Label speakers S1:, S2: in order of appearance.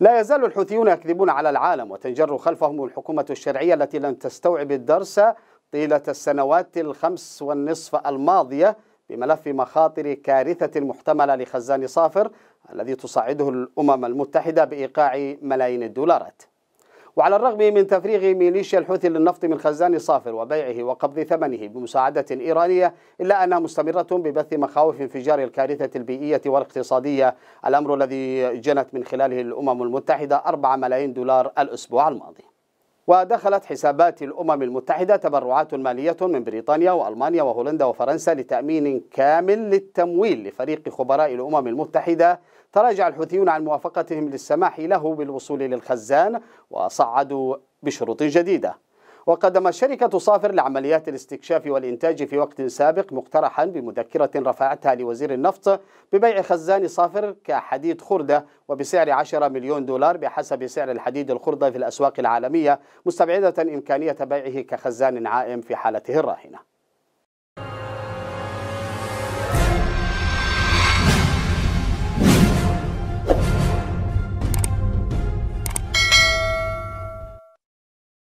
S1: لا يزال الحوثيون يكذبون على العالم وتنجر خلفهم الحكومة الشرعية التي لم تستوعب الدرس طيلة السنوات الخمس والنصف الماضية بملف مخاطر كارثة محتملة لخزان صافر الذي تصعده الأمم المتحدة بإيقاع ملايين الدولارات وعلى الرغم من تفريغ ميليشيا الحوثي للنفط من خزان صافر وبيعه وقبض ثمنه بمساعدة إيرانية إلا أنها مستمرة ببث مخاوف انفجار الكارثة البيئية والاقتصادية الأمر الذي جنت من خلاله الأمم المتحدة 4 ملايين دولار الأسبوع الماضي ودخلت حسابات الأمم المتحدة تبرعات مالية من بريطانيا وألمانيا وهولندا وفرنسا لتأمين كامل للتمويل لفريق خبراء الأمم المتحدة تراجع الحوثيون عن موافقتهم للسماح له بالوصول للخزان وصعدوا بشروط جديدة وقدمت شركة صافر لعمليات الاستكشاف والإنتاج في وقت سابق مقترحا بمذكرة رفعتها لوزير النفط ببيع خزان صافر كحديد خردة وبسعر 10 مليون دولار بحسب سعر الحديد الخردة في الأسواق العالمية مستبعدة إمكانية بيعه كخزان عائم في حالته الراهنة